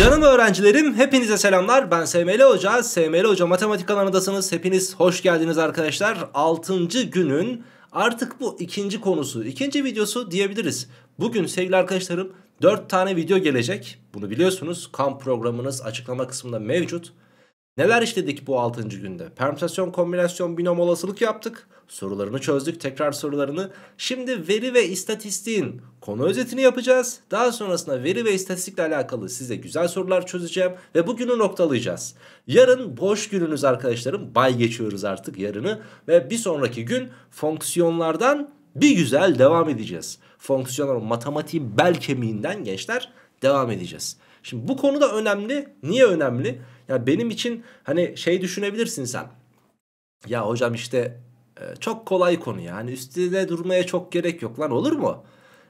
Canım öğrencilerim hepinize selamlar ben SML Hoca SML Hoca Matematik alanındasınız. hepiniz hoş geldiniz arkadaşlar 6. günün artık bu ikinci konusu ikinci videosu diyebiliriz Bugün sevgili arkadaşlarım 4 tane video gelecek bunu biliyorsunuz kamp programınız açıklama kısmında mevcut Neler işledik bu 6. günde? Permütasyon kombinasyon binom olasılık yaptık. Sorularını çözdük tekrar sorularını. Şimdi veri ve istatistiğin konu özetini yapacağız. Daha sonrasında veri ve istatistikle alakalı size güzel sorular çözeceğim. Ve bugünü noktalayacağız. Yarın boş gününüz arkadaşlarım. Bay geçiyoruz artık yarını. Ve bir sonraki gün fonksiyonlardan bir güzel devam edeceğiz. Fonksiyonlar matematiğin bel kemiğinden gençler devam edeceğiz. Şimdi bu konu da önemli. Niye önemli? Yani benim için hani şey düşünebilirsin sen. Ya hocam işte e, çok kolay konu yani üstüne durmaya çok gerek yok lan olur mu?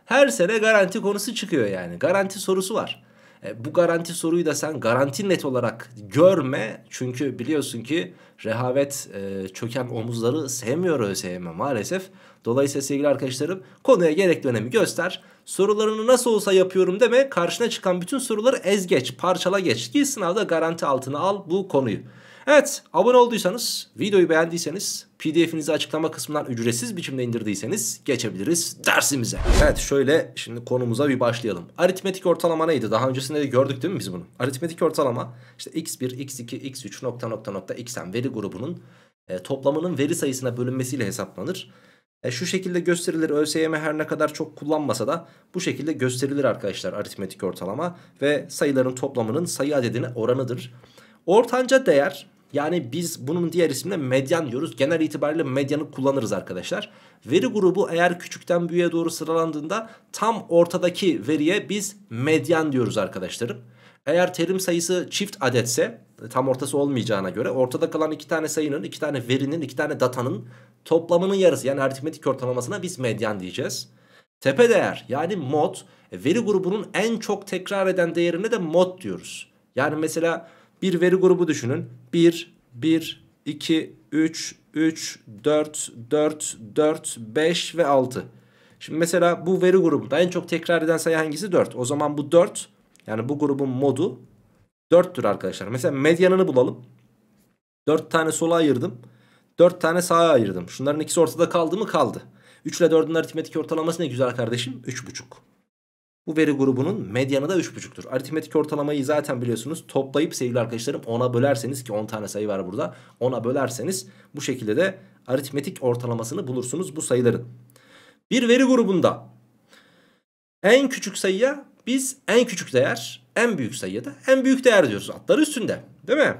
Her sene garanti konusu çıkıyor yani garanti sorusu var. E, bu garanti soruyu da sen garanti net olarak görme çünkü biliyorsun ki rehavet e, çöken omuzları sevmiyor ÖSYM maalesef. Dolayısıyla sevgili arkadaşlarım konuya gerekli önemi göster. Sorularını nasıl olsa yapıyorum deme. Karşına çıkan bütün soruları ez geç, parçala geç ki sınavda garanti altına al bu konuyu. Evet abone olduysanız, videoyu beğendiyseniz, pdf'inizi açıklama kısmından ücretsiz biçimde indirdiyseniz geçebiliriz dersimize. Evet şöyle şimdi konumuza bir başlayalım. Aritmetik ortalama neydi? Daha öncesinde de gördük değil mi biz bunu? Aritmetik ortalama işte x1, x2, x3 nokta nokta nokta xn veri grubunun e, toplamının veri sayısına bölünmesiyle hesaplanır. E, şu şekilde gösterilir ÖSYM her ne kadar çok kullanmasa da bu şekilde gösterilir arkadaşlar aritmetik ortalama ve sayıların toplamının sayı adedine oranıdır. Ortanca değer yani biz bunun diğer ismine medyan diyoruz. Genel itibariyle medyanı kullanırız arkadaşlar. Veri grubu eğer küçükten büyüğe doğru sıralandığında tam ortadaki veriye biz medyan diyoruz arkadaşlarım. Eğer terim sayısı çift adetse tam ortası olmayacağına göre ortada kalan iki tane sayının, iki tane verinin, iki tane datanın toplamının yarısı yani aritmetik ortalamasına biz medyan diyeceğiz. Tepe değer yani mod e, veri grubunun en çok tekrar eden değerine de mod diyoruz. Yani mesela bir veri grubu düşünün. 1, 1, 2, 3, 3, 4, 4, 4, 5 ve 6. Şimdi mesela bu veri grubunda en çok tekrar eden sayı hangisi? 4. O zaman bu 4 yani bu grubun modu 4'tür arkadaşlar. Mesela medyanını bulalım. 4 tane sola ayırdım. 4 tane sağa ayırdım. Şunların ikisi ortada kaldı mı? Kaldı. 3 ile 4'ün aritmetik ortalaması ne güzel kardeşim? 3,5. Bu veri grubunun medyanı da 3,5'tür. Aritmetik ortalamayı zaten biliyorsunuz. Toplayıp sevgili arkadaşlarım 10'a bölerseniz ki 10 tane sayı var burada. 10'a bölerseniz bu şekilde de aritmetik ortalamasını bulursunuz bu sayıların. Bir veri grubunda en küçük sayıya biz en küçük değer en büyük sayıya da en büyük değer diyoruz. Atları üstünde değil mi?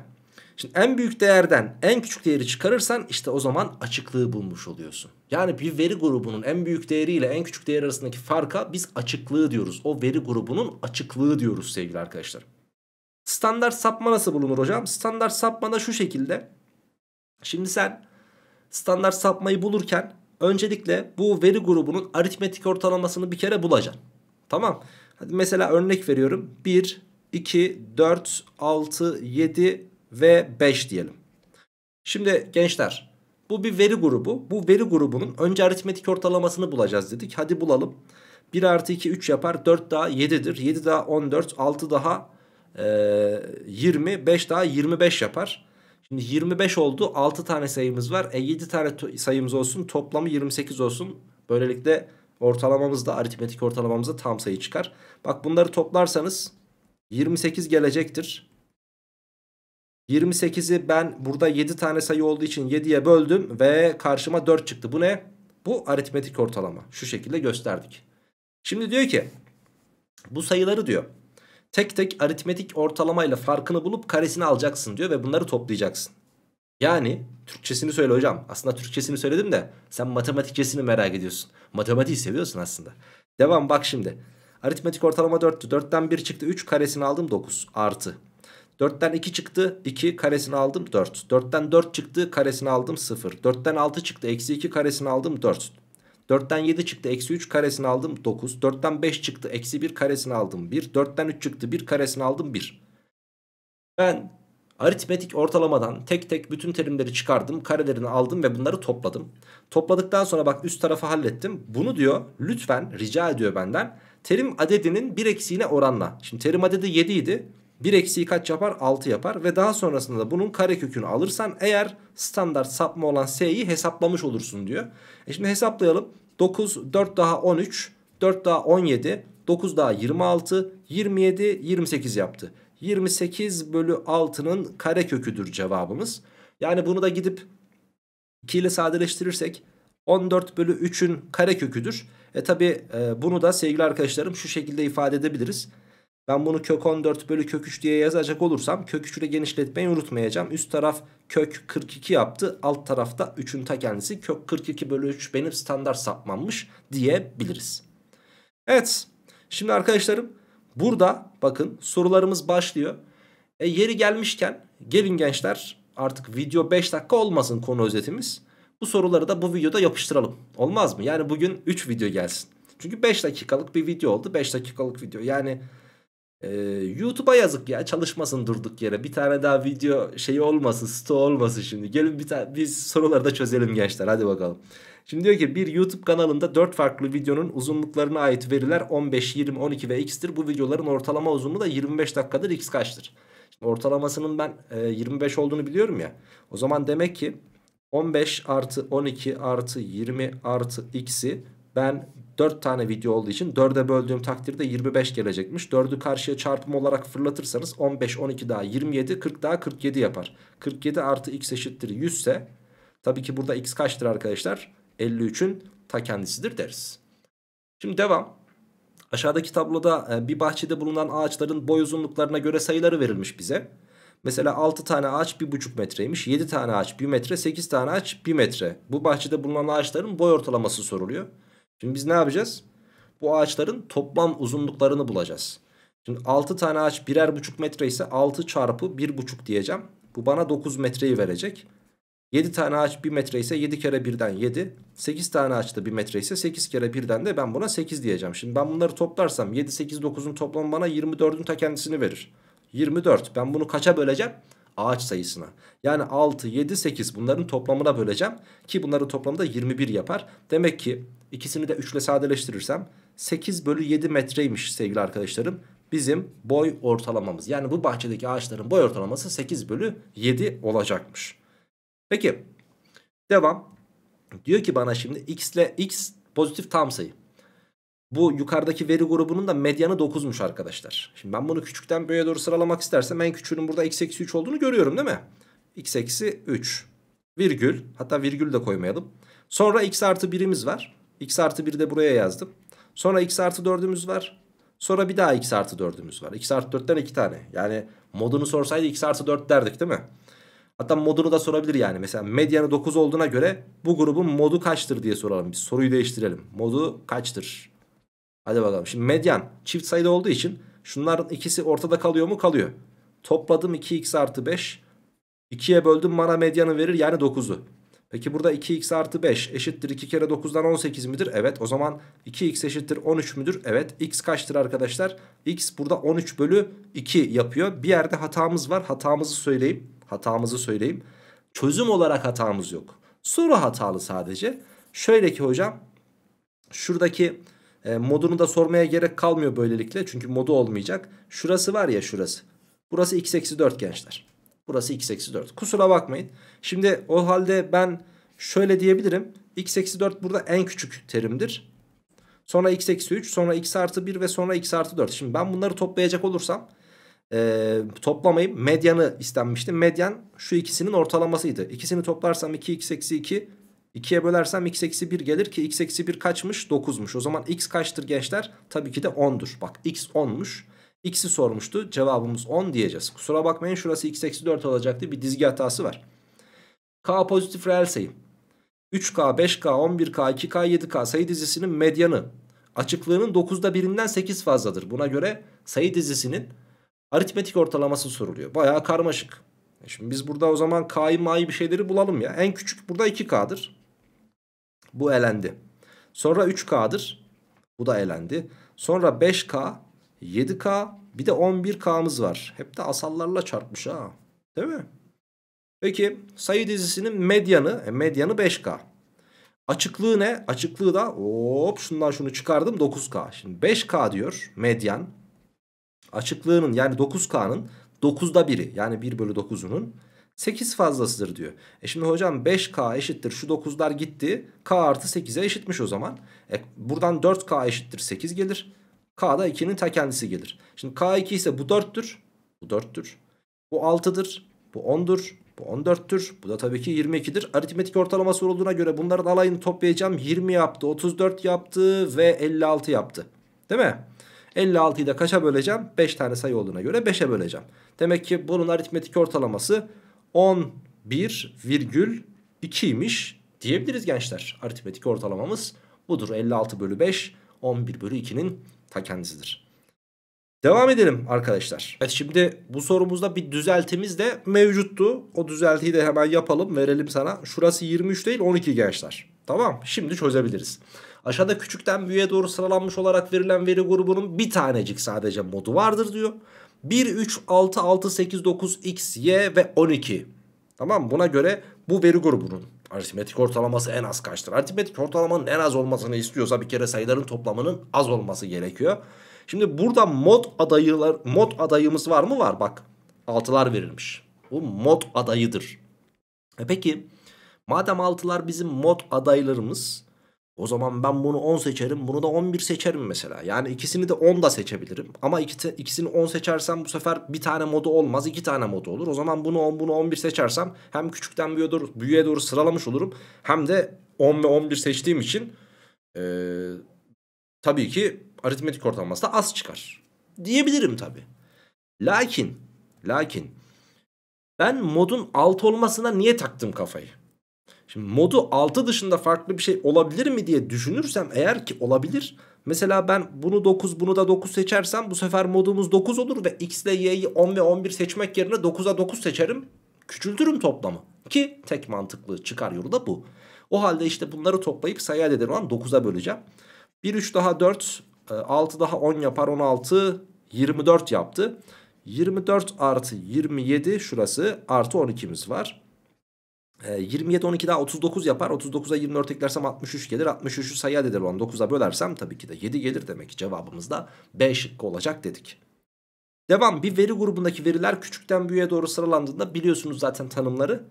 Şimdi en büyük değerden en küçük değeri çıkarırsan işte o zaman açıklığı bulmuş oluyorsun. Yani bir veri grubunun en büyük değeriyle en küçük değer arasındaki farka biz açıklığı diyoruz. O veri grubunun açıklığı diyoruz sevgili arkadaşlar. Standart sapma nasıl bulunur hocam? Standart sapma da şu şekilde. Şimdi sen standart sapmayı bulurken öncelikle bu veri grubunun aritmetik ortalamasını bir kere bulacaksın. Tamam mı? Hadi mesela örnek veriyorum. 1, 2, 4, 6, 7 ve 5 diyelim. Şimdi gençler bu bir veri grubu. Bu veri grubunun önce aritmetik ortalamasını bulacağız dedik. Hadi bulalım. 1 artı 2 3 yapar. 4 daha 7'dir. 7 daha 14. 6 daha e, 20. 5 daha 25 yapar. Şimdi 25 oldu. 6 tane sayımız var. E 7 tane sayımız olsun. Toplamı 28 olsun. Böylelikle Ortalamamız da aritmetik ortalamamızda tam sayı çıkar. Bak bunları toplarsanız 28 gelecektir. 28'i ben burada 7 tane sayı olduğu için 7'ye böldüm ve karşıma 4 çıktı. Bu ne? Bu aritmetik ortalama. Şu şekilde gösterdik. Şimdi diyor ki bu sayıları diyor tek tek aritmetik ortalamayla farkını bulup karesini alacaksın diyor ve bunları toplayacaksın. Yani Türkçesini söyle hocam. Aslında Türkçesini söyledim de sen matematikçesini merak ediyorsun. Matematiği seviyorsun aslında. Devam bak şimdi. Aritmetik ortalama 4'tü. 4'ten 1 çıktı 3 karesini aldım 9 artı. 4'ten 2 çıktı 2 karesini aldım 4. 4'ten 4 çıktı karesini aldım 0. 4'ten 6 çıktı eksi 2 karesini aldım 4. 4'ten 7 çıktı eksi 3 karesini aldım 9. 4'ten 5 çıktı eksi 1 karesini aldım 1. 4'ten 3 çıktı 1 karesini aldım 1. Ben Aritmetik ortalamadan tek tek bütün terimleri çıkardım. Karelerini aldım ve bunları topladım. Topladıktan sonra bak üst tarafı hallettim. Bunu diyor lütfen rica ediyor benden. Terim adedinin bir eksiğine oranla. Şimdi terim adedi 7 idi. Bir eksiği kaç yapar? 6 yapar. Ve daha sonrasında da bunun karekökünü alırsan eğer standart sapma olan s'yi hesaplamış olursun diyor. E şimdi hesaplayalım. 9, 4 daha 13, 4 daha 17, 9 daha 26, 27, 28 yaptı. 28 bölü 6'nın kare köküdür cevabımız. Yani bunu da gidip 2 ile sadeleştirirsek 14 bölü 3'ün kare köküdür. E tabi e, bunu da sevgili arkadaşlarım şu şekilde ifade edebiliriz. Ben bunu kök 14 bölü kök 3 diye yazacak olursam kök 3'ü de genişletmeyi unutmayacağım. Üst taraf kök 42 yaptı. Alt tarafta 3'ün ta kendisi kök 42 bölü 3 benim standart sapmanmış diyebiliriz. Evet şimdi arkadaşlarım Burada bakın sorularımız başlıyor. E, yeri gelmişken gelin gençler artık video 5 dakika olmasın konu özetimiz. Bu soruları da bu videoda yapıştıralım. Olmaz mı? Yani bugün 3 video gelsin. Çünkü 5 dakikalık bir video oldu. 5 dakikalık video. Yani e, YouTube'a yazık ya. Çalışmasın durduk yere. Bir tane daha video şeyi olmasın. Sto olmasın şimdi. Gelin bir biz soruları da çözelim gençler. Hadi bakalım. Şimdi diyor ki bir YouTube kanalında 4 farklı videonun uzunluklarına ait veriler 15, 20, 12 ve x'tir. Bu videoların ortalama uzunluğu da 25 dakikadır x kaçtır? Şimdi ortalamasının ben 25 e, olduğunu biliyorum ya. O zaman demek ki 15 artı 12 artı 20 artı x'i ben 4 tane video olduğu için 4'e böldüğüm takdirde 25 gelecekmiş. 4'ü karşıya çarpım olarak fırlatırsanız 15, 12 daha 27, 40 daha 47 yapar. 47 artı x eşittir 100 ise tabii ki burada x kaçtır arkadaşlar? 53'ün ta kendisidir deriz. Şimdi devam. Aşağıdaki tabloda e, bir bahçede bulunan ağaçların boy uzunluklarına göre sayıları verilmiş bize. Mesela 6 tane ağaç 1,5 metreymiş. 7 tane ağaç 1 metre. 8 tane ağaç 1 metre. Bu bahçede bulunan ağaçların boy ortalaması soruluyor. Şimdi biz ne yapacağız? Bu ağaçların toplam uzunluklarını bulacağız. Şimdi 6 tane ağaç birer buçuk metre ise 6 çarpı 1,5 diyeceğim. Bu bana 9 metreyi verecek. 7 tane ağaç 1 metre ise 7 kere 1'den 7. 8 tane ağaç da 1 metre ise 8 kere 1'den de ben buna 8 diyeceğim. Şimdi ben bunları toplarsam 7, 8, 9'un toplamı bana 24'ün ta kendisini verir. 24. Ben bunu kaça böleceğim? Ağaç sayısına. Yani 6, 7, 8 bunların toplamına böleceğim. Ki bunların toplamı da 21 yapar. Demek ki ikisini de 3 ile sadeleştirirsem 8 bölü 7 metreymiş sevgili arkadaşlarım. Bizim boy ortalamamız. Yani bu bahçedeki ağaçların boy ortalaması 8 bölü 7 olacakmış. Peki devam. Diyor ki bana şimdi x ile x pozitif tam sayı. Bu yukarıdaki veri grubunun da medyanı 9'muş arkadaşlar. Şimdi ben bunu küçükten böyle doğru sıralamak istersem en küçüğünün burada x eksi 3 olduğunu görüyorum değil mi? x eksi 3 virgül hatta virgül de koymayalım. Sonra x artı 1'imiz var. x artı 1'i de buraya yazdım. Sonra x artı 4'ümüz var. Sonra bir daha x artı 4'ümüz var. x artı 4'ten 2 tane. Yani modunu sorsaydı x artı 4 derdik değil mi? Hatta modunu da sorabilir yani. Mesela medyanı 9 olduğuna göre bu grubun modu kaçtır diye soralım. Biz soruyu değiştirelim. Modu kaçtır? Hadi bakalım. Şimdi medyan çift sayıda olduğu için şunların ikisi ortada kalıyor mu? Kalıyor. Topladım 2x artı 5. 2'ye böldüm bana medyanı verir yani 9'u. Peki burada 2x artı 5 eşittir 2 kere 9'dan 18 midir? Evet o zaman 2x eşittir 13 müdür? Evet x kaçtır arkadaşlar? x burada 13 bölü 2 yapıyor. Bir yerde hatamız var hatamızı söyleyeyim. Hatamızı söyleyeyim. Çözüm olarak hatamız yok. Soru hatalı sadece. Şöyle ki hocam şuradaki e, modunu da sormaya gerek kalmıyor böylelikle. Çünkü modu olmayacak. Şurası var ya şurası. Burası x eksi 4 gençler. Burası x eksi 4. Kusura bakmayın. Şimdi o halde ben şöyle diyebilirim. x eksi 4 burada en küçük terimdir. Sonra x eksi 3 sonra x artı 1 ve sonra x artı 4. Şimdi ben bunları toplayacak olursam e, toplamayıp medyanı istenmişti. Medyan şu ikisinin ortalamasıydı. İkisini toplarsam 2 x eksi 2 2'ye bölersem x eksi 1 gelir ki x eksi 1 kaçmış? 9'muş. O zaman x kaçtır gençler? Tabii ki de 10'dur. Bak x 10'muş. X'i sormuştu. Cevabımız 10 diyeceğiz. Kusura bakmayın şurası x eksi 4 olacaktı. Bir dizgi hatası var. K pozitif reel sayı. 3K, 5K, 11K, 2K, 7K sayı dizisinin medyanı açıklığının 9'da birinden 8 fazladır. Buna göre sayı dizisinin aritmetik ortalaması soruluyor. Baya karmaşık. E şimdi biz burada o zaman K'yı M'yi bir şeyleri bulalım ya. En küçük burada 2K'dır. Bu elendi. Sonra 3K'dır. Bu da elendi. Sonra 5K, 7K bir de 11K'mız var. Hep de asallarla çarpmış ha. Değil mi? Peki sayı dizisinin medyanı, e, medyanı 5K. Açıklığı ne? Açıklığı da hop şundan şunu çıkardım 9K. Şimdi 5K diyor medyan açıklığının yani 9K'nın 9'da biri yani 1 bölü 9'unun 8 fazlasıdır diyor. E şimdi hocam 5K eşittir şu 9'lar gitti. K artı 8'e eşitmiş o zaman. E buradan 4K eşittir 8 gelir. K da 2'nin ta kendisi gelir. Şimdi K2 ise bu 4'tür. Bu 4'tür. Bu 6'dır. Bu 10'dur. Bu 14'tür. Bu da tabii ki 22'dir. Aritmetik ortalama sorulduğuna göre bunların alayını toplayacağım. 20 yaptı, 34 yaptı ve 56 yaptı. Değil mi? 56'yı da kaça böleceğim? 5 tane sayı olduğuna göre 5'e böleceğim. Demek ki bunun aritmetik ortalaması 11,2'ymiş diyebiliriz gençler. Aritmetik ortalamamız budur. 56 bölü 5 11 bölü 2'nin ta kendisidir. Devam edelim arkadaşlar. Evet şimdi bu sorumuzda bir düzeltimiz de mevcuttu. O düzeltiyi de hemen yapalım verelim sana. Şurası 23 değil 12 gençler. Tamam şimdi çözebiliriz. Aşağıda küçükten büyüğe doğru sıralanmış olarak verilen veri grubunun bir tanecik sadece modu vardır diyor. 1, 3, 6, 6, 8, 9, x, y ve 12. Tamam buna göre bu veri grubunun aritmetik ortalaması en az kaçtır? Aritmetik ortalamanın en az olmasını istiyorsa bir kere sayıların toplamının az olması gerekiyor. Şimdi burada mod adayılar mod adayımız var mı? Var bak. Altılar verilmiş. Bu mod adayıdır. E peki madem altılar bizim mod adaylarımız o zaman ben bunu 10 seçerim. Bunu da 11 seçerim mesela. Yani ikisini de 10 da seçebilirim. Ama ikisini 10 seçersem bu sefer bir tane modu olmaz. iki tane modu olur. O zaman bunu 10 bunu 11 seçersem hem küçükten büyüğe doğru, büyüğe doğru sıralamış olurum. Hem de 10 ve 11 seçtiğim için e, tabii ki aritmetik ortalaması da az çıkar. Diyebilirim tabii. Lakin, lakin ben modun 6 olmasına niye taktım kafayı? Şimdi modu 6 dışında farklı bir şey olabilir mi diye düşünürsem eğer ki olabilir. Mesela ben bunu 9 bunu da 9 seçersem bu sefer modumuz 9 olur ve x ile y'yi 10 ve 11 seçmek yerine 9'a 9 seçerim. Küçültürüm toplamı. Ki tek mantıklı çıkar yolu da bu. O halde işte bunları toplayıp sayı elde eden 9'a böleceğim. 1 3 daha 4 6 e, daha 10 yapar 16 24 yaptı. 24 artı 27 şurası artı 12'miz var. 27 ee, 12 daha 39 yapar. 39'a 24 eklersem 63 gelir. 63'ü sayı adedi olan 9'a bölersem tabii ki de 7 gelir demek ki cevabımız da B olacak dedik. Devam bir veri grubundaki veriler küçükten büyüğe doğru sıralandığında biliyorsunuz zaten tanımları.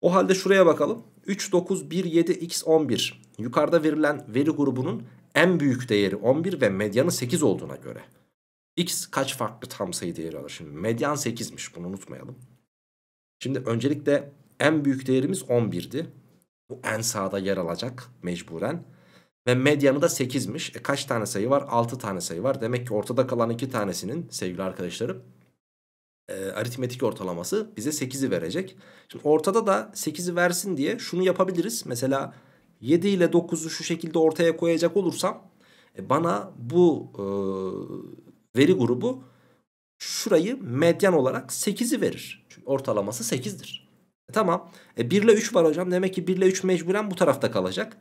O halde şuraya bakalım. 3 9 1 7 x 11. Yukarıda verilen veri grubunun en büyük değeri 11 ve medyanı 8 olduğuna göre. X kaç farklı tam sayı değeri alır? Şimdi medyan 8'miş bunu unutmayalım. Şimdi öncelikle en büyük değerimiz 11'di. Bu en sağda yer alacak mecburen. Ve medyanı da 8'miş. E kaç tane sayı var? 6 tane sayı var. Demek ki ortada kalan 2 tanesinin sevgili arkadaşlarım e, aritmetik ortalaması bize 8'i verecek. Şimdi ortada da 8'i versin diye şunu yapabiliriz. Mesela 7 ile 9'u şu şekilde ortaya koyacak olursam e, bana bu e, veri grubu şurayı medyan olarak 8'i verir. Çünkü ortalaması 8'dir. E, tamam. E 1 ile 3 var hocam. Demek ki 1 ile 3 mecburen bu tarafta kalacak.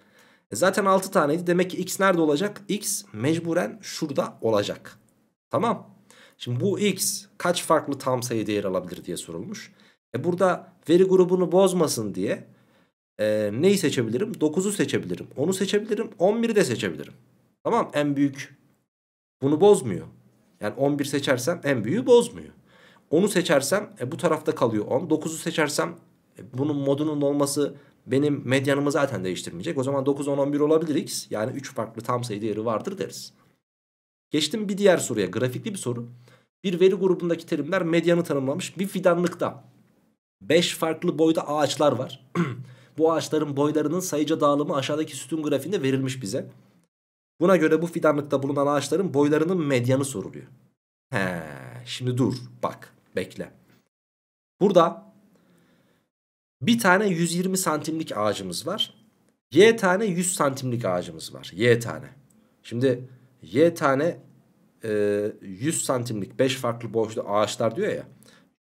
E zaten 6 taneydi. Demek ki x nerede olacak? x mecburen şurada olacak. Tamam. Şimdi bu x kaç farklı tam sayı değer alabilir diye sorulmuş. E burada veri grubunu bozmasın diye e, neyi seçebilirim? 9'u seçebilirim. 10'u seçebilirim. 11'i de seçebilirim. Tamam en büyük bunu bozmuyor. Yani 11 seçersem en büyüğü bozmuyor. 10'u seçersem e, bu tarafta kalıyor 10. 9'u seçersem e, bunun modunun olması benim medyanımı zaten değiştirmeyecek. O zaman 9, 10, 11 olabilir x. Yani 3 farklı tam sayı değeri vardır deriz. Geçtim bir diğer soruya. Grafikli bir soru. Bir veri grubundaki terimler medyanı tanımlamış. Bir fidanlıkta 5 farklı boyda ağaçlar var. bu ağaçların boylarının sayıca dağılımı aşağıdaki sütun grafiğinde verilmiş bize. Buna göre bu fidanlıkta bulunan ağaçların boylarının medyanı soruluyor. He, şimdi dur bak bekle. Burada bir tane 120 santimlik ağacımız var. Y tane 100 santimlik ağacımız var. Y tane. Şimdi Y tane e, 100 santimlik 5 farklı boyutlu ağaçlar diyor ya.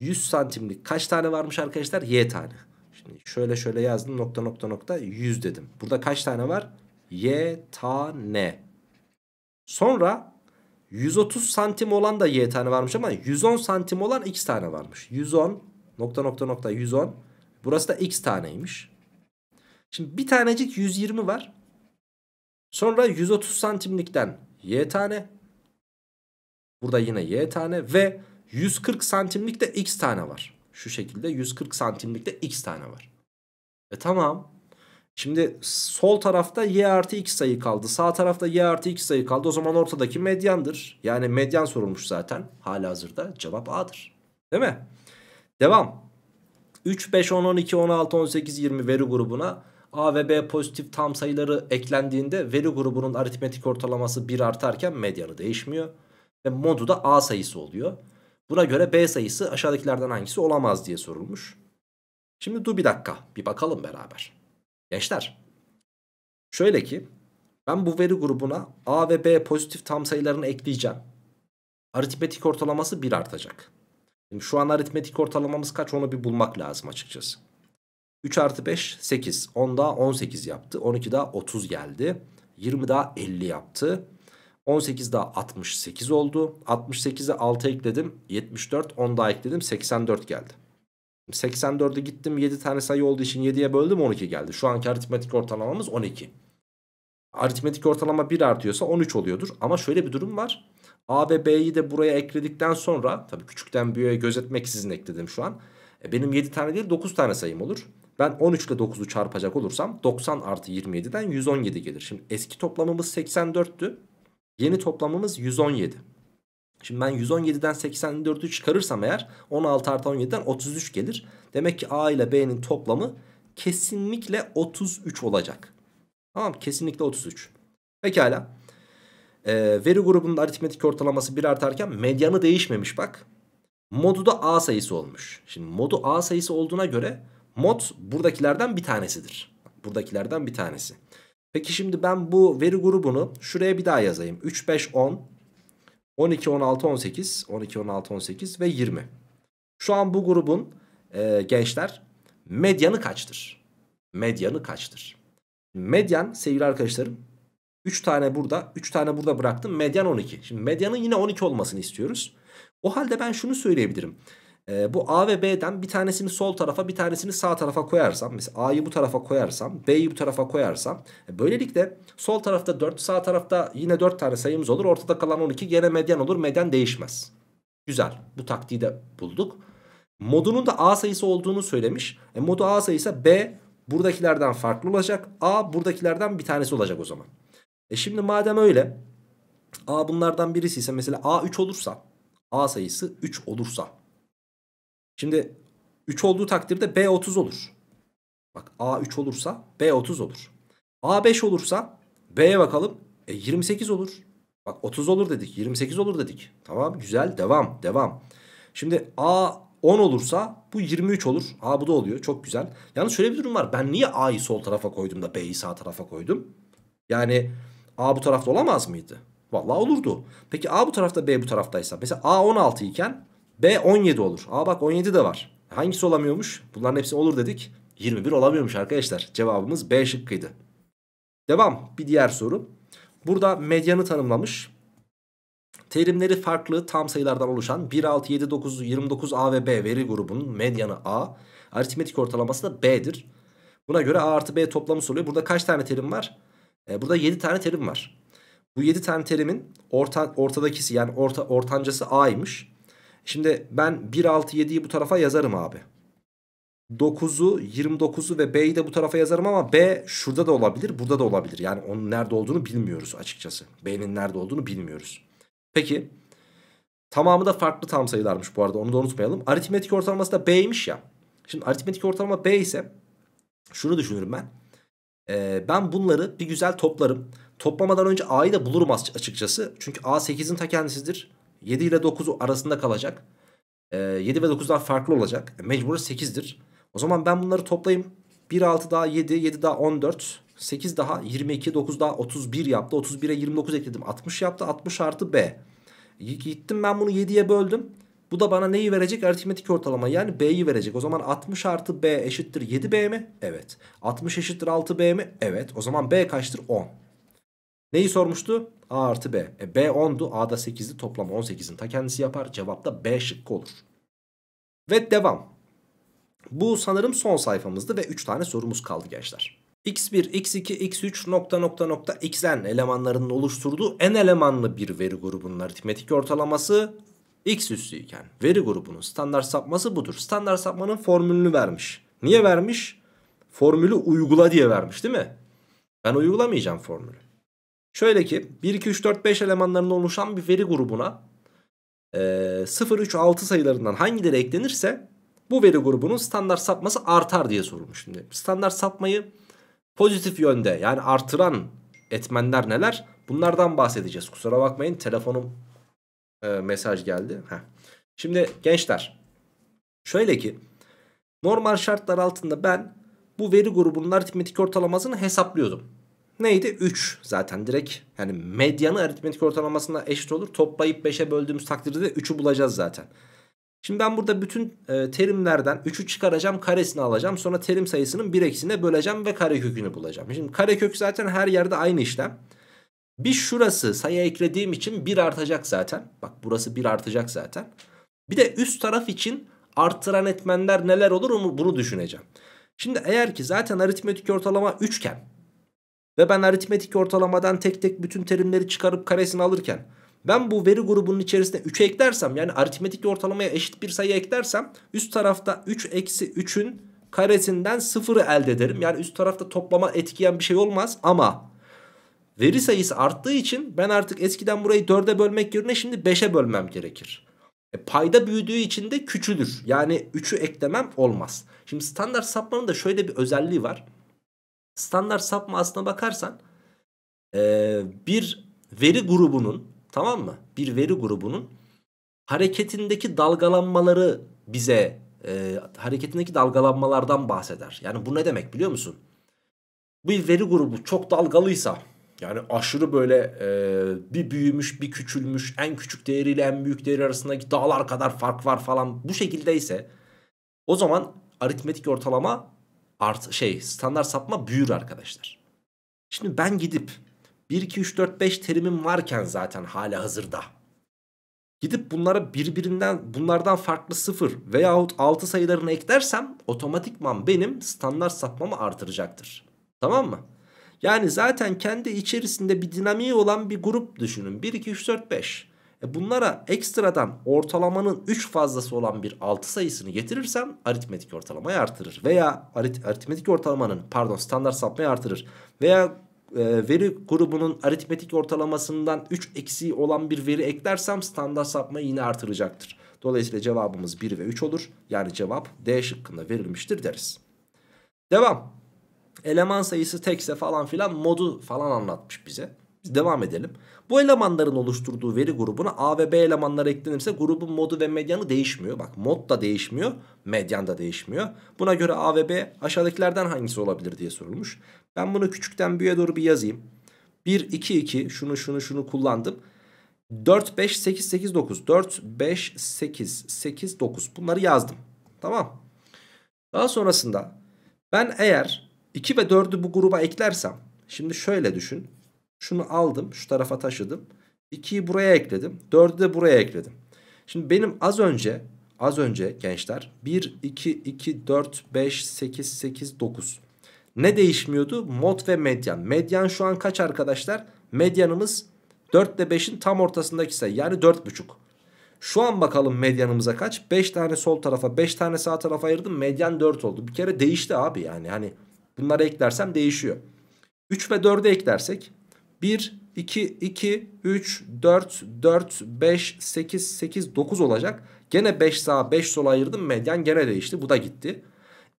100 santimlik kaç tane varmış arkadaşlar? Y tane. Şimdi şöyle şöyle yazdım nokta nokta nokta 100 dedim. Burada kaç tane var? Y tane. Sonra 130 santim olan da Y tane varmış ama 110 santim olan 2 tane varmış. 110 nokta nokta nokta 110 Burası da x taneymiş. Şimdi bir tanecik 120 var. Sonra 130 santimlikten y tane. Burada yine y tane ve 140 santimlikte x tane var. Şu şekilde 140 santimlikte x tane var. E tamam. Şimdi sol tarafta y artı x sayı kaldı. Sağ tarafta y artı x sayı kaldı. O zaman ortadaki medyandır. Yani medyan sorulmuş zaten. Hala hazırda cevap A'dır. Değil mi? Devam. 3, 5, 10, 12, 16, 18, 20 veri grubuna A ve B pozitif tam sayıları eklendiğinde veri grubunun aritmetik ortalaması 1 artarken medyanı değişmiyor. Ve modu da A sayısı oluyor. Buna göre B sayısı aşağıdakilerden hangisi olamaz diye sorulmuş. Şimdi dur bir dakika bir bakalım beraber. Gençler şöyle ki ben bu veri grubuna A ve B pozitif tam sayılarını ekleyeceğim. Aritmetik ortalaması 1 artacak. Şimdi şu an aritmetik ortalamamız kaç onu bir bulmak lazım açıkçası. 3 artı 5 8. 10 daha 18 yaptı. 12 daha 30 geldi. 20 daha 50 yaptı. 18 daha 68 oldu. 68'e 6 ekledim. 74 10 daha ekledim. 84 geldi. 84'e gittim 7 tane sayı olduğu için 7'ye böldüm 12 geldi. Şu anki aritmetik ortalamamız 12. Aritmetik ortalama 1 artıyorsa 13 oluyordur. Ama şöyle bir durum var. A ve B'yi de buraya ekledikten sonra tabii küçükten büyüğe gözetmeksizin ekledim şu an. E benim 7 tane değil 9 tane sayım olur. Ben 13 ile 9'u çarpacak olursam 90 artı 27'den 117 gelir. Şimdi eski toplamımız 84'tü. Yeni toplamımız 117. Şimdi ben 117'den 84'ü çıkarırsam eğer 16 artı 17'den 33 gelir. Demek ki A ile B'nin toplamı kesinlikle 33 olacak. Tamam kesinlikle 33. Pekala. E, veri grubunun aritmetik ortalaması 1 artarken medyanı değişmemiş bak. Modu da A sayısı olmuş. Şimdi modu A sayısı olduğuna göre mod buradakilerden bir tanesidir. Buradakilerden bir tanesi. Peki şimdi ben bu veri grubunu şuraya bir daha yazayım. 3, 5, 10, 12, 16, 18, 12, 16, 18 ve 20. Şu an bu grubun e, gençler medyanı kaçtır? Medyanı kaçtır? Medyan sevgili arkadaşlarım 3 tane burada 3 tane burada bıraktım. Medyan 12. Şimdi medyanın yine 12 olmasını istiyoruz. O halde ben şunu söyleyebilirim. E, bu A ve B'den bir tanesini sol tarafa bir tanesini sağ tarafa koyarsam. Mesela A'yı bu tarafa koyarsam B'yi bu tarafa koyarsam. E, böylelikle sol tarafta 4 sağ tarafta yine 4 tane sayımız olur. Ortada kalan 12 gene medyan olur. Medyan değişmez. Güzel bu taktiği de bulduk. Modunun da A sayısı olduğunu söylemiş. E, modu A sayısı B buradakilerden farklı olacak. A buradakilerden bir tanesi olacak o zaman. E şimdi madem öyle A bunlardan birisi ise mesela A 3 olursa A sayısı 3 olursa şimdi 3 olduğu takdirde B 30 olur. Bak A 3 olursa B 30 olur. A 5 olursa B'ye bakalım e 28 olur. Bak 30 olur dedik 28 olur dedik. Tamam güzel devam devam. Şimdi A 10 olursa bu 23 olur. A bu da oluyor çok güzel. Yalnız şöyle bir durum var. Ben niye A'yı sol tarafa koydum da B'yi sağ tarafa koydum? Yani A bu tarafta olamaz mıydı? Vallahi olurdu. Peki A bu tarafta B bu taraftaysa. Mesela A 16 iken B 17 olur. A bak 17 de var. Hangisi olamıyormuş? Bunların hepsi olur dedik. 21 olamıyormuş arkadaşlar. Cevabımız B şıkkıydı. Devam. Bir diğer soru. Burada medyanı tanımlamış. Terimleri farklı tam sayılardan oluşan 1, 6, 7, 9, 29 A ve B veri grubunun medyanı A. Aritmetik ortalaması da B'dir. Buna göre A artı B toplamı soruyor. Burada kaç tane terim var? E, burada 7 tane terim var. Bu 7 tane terimin orta, ortadakisi yani orta, ortancası A'ymış. Şimdi ben 1, 6, 7'yi bu tarafa yazarım abi. 9'u, 29'u ve B'yi de bu tarafa yazarım ama B şurada da olabilir, burada da olabilir. Yani onun nerede olduğunu bilmiyoruz açıkçası. B'nin nerede olduğunu bilmiyoruz. Peki tamamı da farklı tam sayılarmış bu arada onu da unutmayalım. Aritmetik ortalaması da B'ymiş ya. Şimdi aritmetik ortalama B ise şunu düşünürüm ben. Ee, ben bunları bir güzel toplarım. Toplamadan önce A'yı da bulurum açıkçası. Çünkü A 8'in ta kendisidir. 7 ile 9 arasında kalacak. Ee, 7 ve 9'dan farklı olacak. E, Mecbur 8'dir. O zaman ben bunları toplayayım. 1 6 daha 7, 7 daha 14, 8 daha 22, 9 daha 31 yaptı. 31'e 29 ekledim. 60 yaptı. 60 artı B. Gittim ben bunu 7'ye böldüm. Bu da bana neyi verecek? Aritmetik ortalama yani B'yi verecek. O zaman 60 artı B eşittir 7B mi? Evet. 60 eşittir 6B mi? Evet. O zaman B kaçtır? 10. Neyi sormuştu? A artı B. E, B 10'du. A da 8'di. Toplam 18'in ta kendisi yapar. Cevap da B şıkkı olur. Ve devam. Bu sanırım son sayfamızdı ve 3 tane sorumuz kaldı gençler x1, x2, x3 nokta nokta nokta xn elemanlarının oluşturduğu n elemanlı bir veri grubunun aritmetik ortalaması x üssüyken veri grubunun standart sapması budur. Standart sapmanın formülünü vermiş. Niye vermiş? Formülü uygula diye vermiş değil mi? Ben uygulamayacağım formülü. Şöyle ki 1, 2, 3, 4, 5 elemanlarından oluşan bir veri grubuna e, 0, 3, 6 sayılarından hangileri eklenirse bu veri grubunun standart sapması artar diye sorulmuş. Şimdi standart sapmayı pozitif yönde yani artıran etmenler neler? Bunlardan bahsedeceğiz. Kusura bakmayın telefonum e, mesaj geldi. Heh. Şimdi gençler şöyle ki normal şartlar altında ben bu veri grubunun aritmetik ortalamasını hesaplıyordum. Neydi? 3 zaten direkt yani medyanı aritmetik ortalamasına eşit olur. Toplayıp 5'e böldüğümüz takdirde de 3'ü bulacağız zaten. Şimdi ben burada bütün e, terimlerden 3'ü çıkaracağım karesini alacağım. Sonra terim sayısının 1 eksine böleceğim ve karekökünü bulacağım. Şimdi karekök zaten her yerde aynı işlem. Bir şurası sayı eklediğim için 1 artacak zaten. Bak burası 1 artacak zaten. Bir de üst taraf için arttıran etmenler neler olur onu bunu düşüneceğim. Şimdi eğer ki zaten aritmetik ortalama üçken ve ben aritmetik ortalamadan tek tek bütün terimleri çıkarıp karesini alırken ben bu veri grubunun içerisine 3'e eklersem yani aritmetik ortalamaya eşit bir sayı eklersem üst tarafta 3 eksi 3'ün karesinden 0'ı elde ederim. Yani üst tarafta toplama etkiyen bir şey olmaz ama Veri sayısı arttığı için ben artık eskiden burayı 4'e bölmek yerine şimdi 5'e bölmem gerekir. E, payda büyüdüğü için de küçülür. Yani 3'ü eklemem olmaz. Şimdi standart sapmanın da şöyle bir özelliği var. Standart sapma aslına bakarsan e, bir veri grubunun tamam mı? Bir veri grubunun hareketindeki dalgalanmaları bize e, hareketindeki dalgalanmalardan bahseder. Yani bu ne demek biliyor musun? Bir veri grubu çok dalgalıysa yani aşırı böyle e, bir büyümüş bir küçülmüş en küçük değeriyle en büyük değeri arasındaki dağlar kadar fark var falan bu şekildeyse o zaman aritmetik ortalama art, şey standart sapma büyür arkadaşlar. Şimdi ben gidip 1 2 3 4 5 terimim varken zaten hala hazırda gidip bunlara birbirinden bunlardan farklı sıfır veyahut 6 sayılarını eklersem otomatikman benim standart sapmamı artıracaktır. Tamam mı? Yani zaten kendi içerisinde bir dinamiği olan bir grup düşünün. 1, 2, 3, 4, 5. E bunlara ekstradan ortalamanın 3 fazlası olan bir 6 sayısını getirirsem aritmetik ortalamayı artırır. Veya arit aritmetik ortalamanın pardon standart sapmayı artırır. Veya e, veri grubunun aritmetik ortalamasından 3 eksiği olan bir veri eklersem standart sapmayı yine artıracaktır. Dolayısıyla cevabımız 1 ve 3 olur. Yani cevap D şıkkında verilmiştir deriz. Devam eleman sayısı tekse falan filan modu falan anlatmış bize. Biz devam edelim. Bu elemanların oluşturduğu veri grubuna A ve B elemanları eklenirse grubun modu ve medyanı değişmiyor. Bak mod da değişmiyor, medyan da değişmiyor. Buna göre A ve B aşağıdakilerden hangisi olabilir diye sorulmuş. Ben bunu küçükten büyüğe doğru bir yazayım. 1, 2, 2 şunu şunu şunu kullandım. 4, 5, 8, 8, 9. 4, 5, 8, 8, 9 bunları yazdım. Tamam. Daha sonrasında ben eğer 2 ve 4'ü bu gruba eklersem şimdi şöyle düşün. Şunu aldım şu tarafa taşıdım. 2'yi buraya ekledim. 4'ü de buraya ekledim. Şimdi benim az önce az önce gençler 1, 2, 2, 4, 5, 8, 8, 9. Ne değişmiyordu? Mod ve medyan. Medyan şu an kaç arkadaşlar? Medyanımız 4 ile 5'in tam ortasındaki sayı yani 4,5. Şu an bakalım medyanımıza kaç? 5 tane sol tarafa 5 tane sağ tarafa ayırdım. Medyan 4 oldu. Bir kere değişti abi yani. Hani Bunları eklersem değişiyor. 3 ve 4'e eklersek 1, 2, 2, 3, 4, 4, 5, 8, 8, 9 olacak. Gene 5 sağa 5 sola ayırdım. Medyan gene değişti. Bu da gitti.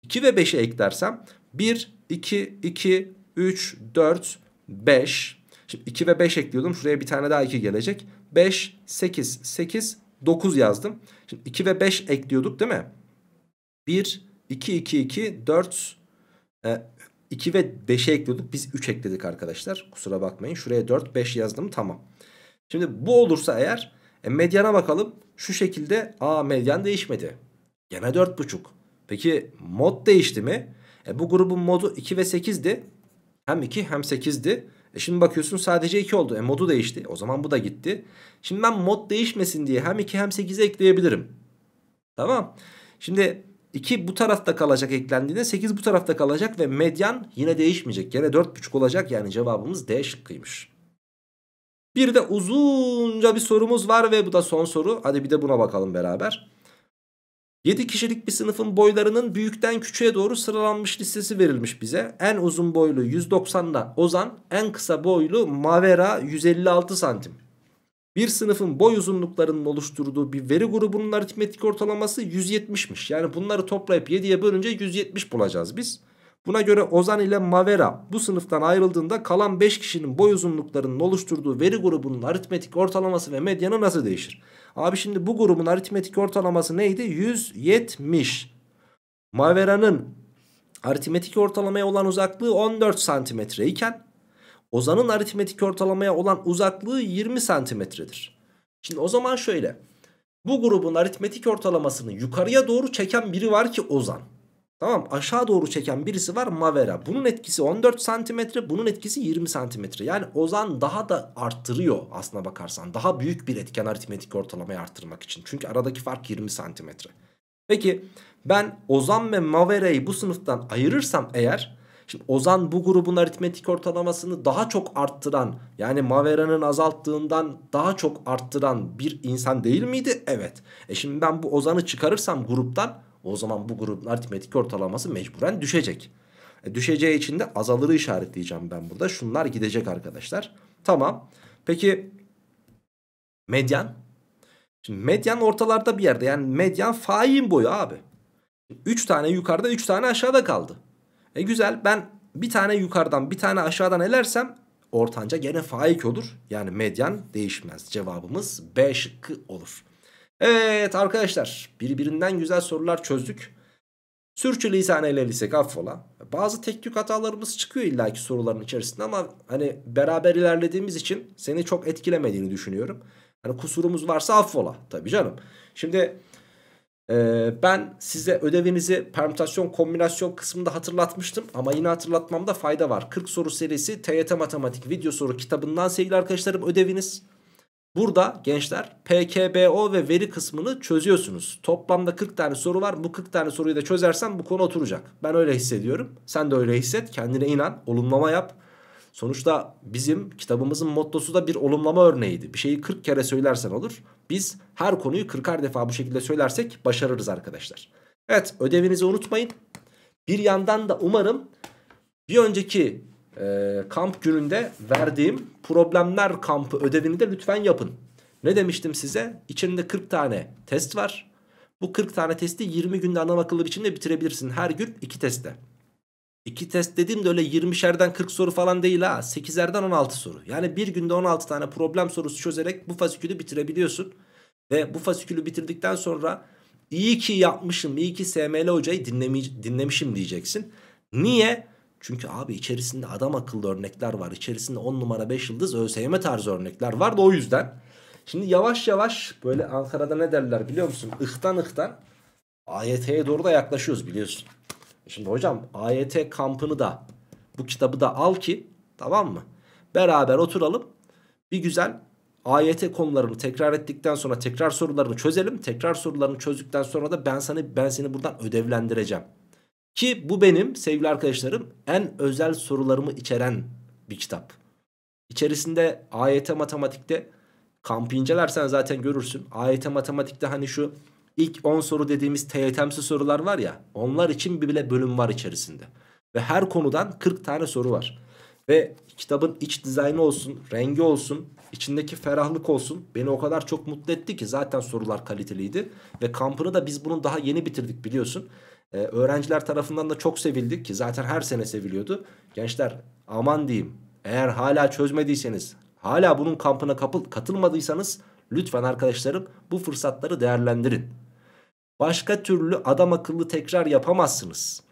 2 ve 5'e eklersem 1, 2, 2, 3, 4, 5. Şimdi 2 ve 5 ekliyordum. Şuraya bir tane daha 2 gelecek. 5, 8, 8, 9 yazdım. Şimdi 2 ve 5 ekliyorduk değil mi? 1, 2, 2, 2, 4, e, 2 ve 5'e ekliyorduk. Biz 3 ekledik arkadaşlar. Kusura bakmayın. Şuraya 4, 5 yazdım. Tamam. Şimdi bu olursa eğer e, medyana bakalım. Şu şekilde a medyan değişmedi. Gene 4,5. Peki mod değişti mi? E, bu grubun modu 2 ve 8'di. Hem 2 hem 8'di. E şimdi bakıyorsun sadece 2 oldu. E modu değişti. O zaman bu da gitti. Şimdi ben mod değişmesin diye hem 2 hem 8'e ekleyebilirim. Tamam. Şimdi 2 bu tarafta kalacak eklendiğinde 8 bu tarafta kalacak ve medyan yine değişmeyecek. Gene 4,5 olacak yani cevabımız D şıkkıymış. Bir de uzunca bir sorumuz var ve bu da son soru. Hadi bir de buna bakalım beraber. 7 kişilik bir sınıfın boylarının büyükten küçüğe doğru sıralanmış listesi verilmiş bize. En uzun boylu 190'da Ozan, en kısa boylu Mavera 156 santim. Bir sınıfın boy uzunluklarının oluşturduğu bir veri grubunun aritmetik ortalaması 170'miş. Yani bunları toplayıp 7'ye bölünce 170 bulacağız biz. Buna göre Ozan ile Mavera bu sınıftan ayrıldığında kalan 5 kişinin boy uzunluklarının oluşturduğu veri grubunun aritmetik ortalaması ve medyanı nasıl değişir? Abi şimdi bu grubun aritmetik ortalaması neydi? 170. Mavera'nın aritmetik ortalamaya olan uzaklığı 14 santimetre iken Ozan'ın aritmetik ortalamaya olan uzaklığı 20 santimetredir. Şimdi o zaman şöyle. Bu grubun aritmetik ortalamasını yukarıya doğru çeken biri var ki Ozan. Tamam aşağı doğru çeken birisi var Mavera. Bunun etkisi 14 santimetre bunun etkisi 20 santimetre. Yani Ozan daha da arttırıyor aslına bakarsan. Daha büyük bir etken aritmetik ortalamayı arttırmak için. Çünkü aradaki fark 20 santimetre. Peki ben Ozan ve Mavera'yı bu sınıftan ayırırsam eğer Şimdi Ozan bu grubun aritmetik ortalamasını daha çok arttıran yani Mavera'nın azalttığından daha çok arttıran bir insan değil miydi? Evet. E şimdi ben bu Ozan'ı çıkarırsam gruptan o zaman bu grubun aritmetik ortalaması mecburen düşecek. E, düşeceği için de azalırı işaretleyeceğim ben burada. Şunlar gidecek arkadaşlar. Tamam. Peki medyan? Şimdi medyan ortalarda bir yerde. Yani medyan fain boyu abi. 3 tane yukarıda 3 tane aşağıda kaldı. E güzel ben bir tane yukarıdan bir tane aşağıdan elersem ortanca gene faik olur. Yani medyan değişmez. Cevabımız B şıkkı olur. Evet arkadaşlar birbirinden güzel sorular çözdük. Sürçü Sürçülisan eylelisek affola. Bazı tek tük hatalarımız çıkıyor illaki soruların içerisinde ama hani beraber ilerlediğimiz için seni çok etkilemediğini düşünüyorum. Hani kusurumuz varsa affola tabii canım. Şimdi ee, ben size ödevinizi permütasyon kombinasyon kısmında hatırlatmıştım ama yine hatırlatmamda fayda var. 40 soru serisi TYT Matematik video soru kitabından sevgili arkadaşlarım ödeviniz. Burada gençler PKBO ve veri kısmını çözüyorsunuz. Toplamda 40 tane soru var. Bu 40 tane soruyu da çözersen bu konu oturacak. Ben öyle hissediyorum. Sen de öyle hisset. Kendine inan. Olumlama yap. Sonuçta bizim kitabımızın mottosu da bir olumlama örneğiydi. Bir şeyi 40 kere söylersen olur. Biz her konuyu 40'ar defa bu şekilde söylersek başarırız arkadaşlar. Evet ödevinizi unutmayın. Bir yandan da umarım bir önceki e, kamp gününde verdiğim problemler kampı ödevini de lütfen yapın. Ne demiştim size? İçinde 40 tane test var. Bu 40 tane testi 20 günde ana akıllı biçimde bitirebilirsin. Her gün 2 testte. İki test dedim de öyle 20'şerden 40 soru falan değil ha. 8'erden 16 soru. Yani bir günde 16 tane problem sorusu çözerek bu fasikülü bitirebiliyorsun. Ve bu fasikülü bitirdikten sonra iyi ki yapmışım, iyi ki SML hocayı dinlemi dinlemişim diyeceksin. Niye? Çünkü abi içerisinde adam akıllı örnekler var. İçerisinde 10 numara 5 yıldız ÖSYM tarzı örnekler var da o yüzden. Şimdi yavaş yavaş böyle Ankara'da ne derler biliyor musun? Ihtan ıhtan AYT'ye doğru da yaklaşıyoruz biliyorsun. Şimdi hocam AYT kampını da bu kitabı da al ki tamam mı? Beraber oturalım bir güzel AYT konularını tekrar ettikten sonra tekrar sorularını çözelim. Tekrar sorularını çözdükten sonra da ben sana ben seni buradan ödevlendireceğim. Ki bu benim sevgili arkadaşlarım en özel sorularımı içeren bir kitap. İçerisinde AYT matematikte kampı incelersen zaten görürsün. AYT matematikte hani şu ilk 10 soru dediğimiz TYT'msi sorular var ya onlar için bir bile bölüm var içerisinde. Ve her konudan 40 tane soru var. Ve kitabın iç dizaynı olsun, rengi olsun, içindeki ferahlık olsun beni o kadar çok mutlu etti ki zaten sorular kaliteliydi. Ve kampını da biz bunun daha yeni bitirdik biliyorsun. Ee, öğrenciler tarafından da çok sevildik ki zaten her sene seviliyordu. Gençler aman diyeyim eğer hala çözmediyseniz, hala bunun kampına katılmadıysanız lütfen arkadaşlarım bu fırsatları değerlendirin. Başka türlü adam akıllı tekrar yapamazsınız.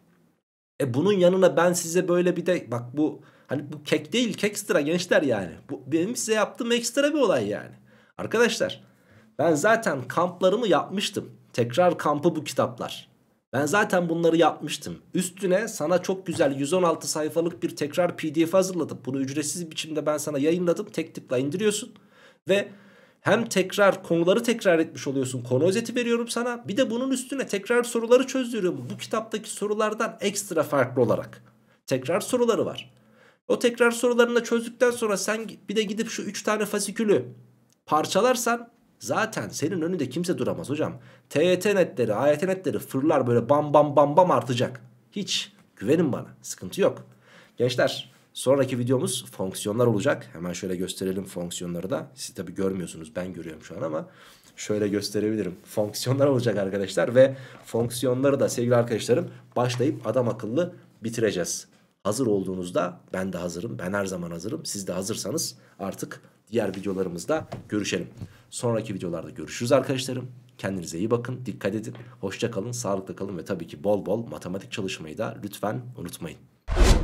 E bunun yanına ben size böyle bir de bak bu hani bu kek değil kekstra gençler yani. Bu benim size yaptığım ekstra bir olay yani. Arkadaşlar ben zaten kamplarımı yapmıştım. Tekrar kampı bu kitaplar. Ben zaten bunları yapmıştım. Üstüne sana çok güzel 116 sayfalık bir tekrar pdf hazırladım. Bunu ücretsiz biçimde ben sana yayınladım. Tek tıkla indiriyorsun. Ve hem tekrar konuları tekrar etmiş oluyorsun. Konu özeti veriyorum sana. Bir de bunun üstüne tekrar soruları çözdürüyorum. Bu kitaptaki sorulardan ekstra farklı olarak. Tekrar soruları var. O tekrar sorularını da çözdükten sonra sen bir de gidip şu 3 tane fasikülü parçalarsan zaten senin önünde kimse duramaz hocam. TYT netleri, AYT netleri fırlar böyle bam bam bam bam artacak. Hiç güvenin bana sıkıntı yok. Gençler Sonraki videomuz fonksiyonlar olacak. Hemen şöyle gösterelim fonksiyonları da. Siz tabi görmüyorsunuz ben görüyorum şu an ama şöyle gösterebilirim. Fonksiyonlar olacak arkadaşlar ve fonksiyonları da sevgili arkadaşlarım başlayıp adam akıllı bitireceğiz. Hazır olduğunuzda ben de hazırım. Ben her zaman hazırım. Siz de hazırsanız artık diğer videolarımızda görüşelim. Sonraki videolarda görüşürüz arkadaşlarım. Kendinize iyi bakın. Dikkat edin. Hoşça kalın. Sağlıkla kalın ve tabii ki bol bol matematik çalışmayı da lütfen unutmayın.